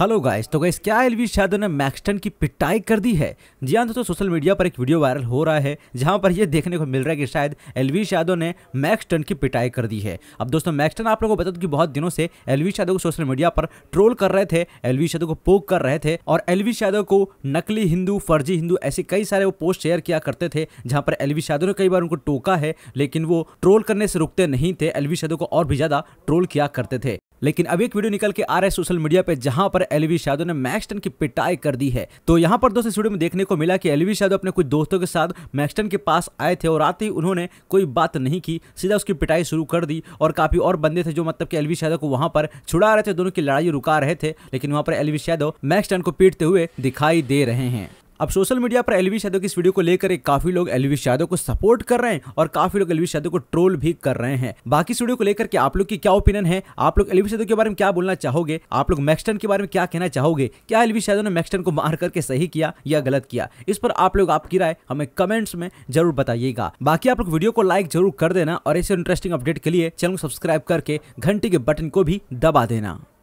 hello guys तो guys क्या एलवी यादव ने मैक्सटन की पिटाई कर दी है जी हाँ दोस्तों सोशल मीडिया पर एक वीडियो वायरल हो रहा है जहां पर यह देखने को मिल रहा है कि शायद एलवी यादव ने मैक्सटन की पिटाई कर दी है अब दोस्तों मैक्सटन आप लोगों को बता दूं कि बहुत दिनों से एलवी यादव को सोशल मीडिया पर ट्रोल कर रहे थे एलवी यादव को पोक कर रहे थे और एलवी यादव को नकली हिंदू फर्जी हिंदू ऐसे कई सारे वो पोस्ट शेयर किया करते थे जहाँ पर एलवी यादव ने कई बार उनको टोका है लेकिन वो ट्रोल करने से रुकते नहीं थे एलवी यादव को और भी ज़्यादा ट्रोल किया करते थे लेकिन अब एक वीडियो निकल के आ रहा है सोशल मीडिया पे जहां पर एलवी यादव ने मैक्सटन की पिटाई कर दी है तो यहां पर दोस्तों वीडियो में देखने को मिला कि एलवी यादव अपने कुछ दोस्तों के साथ मैक्सटन के पास आए थे और आते ही उन्होंने कोई बात नहीं की सीधा उसकी पिटाई शुरू कर दी और काफी और बंदे थे जो मतलब की एलवी यादव को वहां पर छुड़ा रहे थे दोनों की लड़ाई रुका रहे थे लेकिन वहां पर एलवी यादव मैक्सटन को पीटते हुए दिखाई दे रहे हैं अब सोशल मीडिया पर एलविश यादव की इस वीडियो को लेकर काफी लोग एलविश यादव को सपोर्ट कर रहे हैं और काफी लोग एलविश यादव को ट्रोल भी कर रहे हैं बाकी इस वीडियो को लेकर के आप लोग की क्या ओपिनियन है आप लोग एलविश यादव के बारे में क्या बोलना चाहोगे आप लोग मैक्सटन के बारे में क्या कहना चाहोगे क्या एलविश यादव ने मैक्सटन को मार करके सही किया या गलत किया इस पर आप लोग आपकी राय हमें कमेंट्स में जरूर बताइएगा बाकी आप लोग वीडियो को लाइक जरूर कर देना और ऐसे इंटरेस्टिंग अपडेट के लिए चैनल को सब्सक्राइब करके घंटी के बटन को भी दबा देना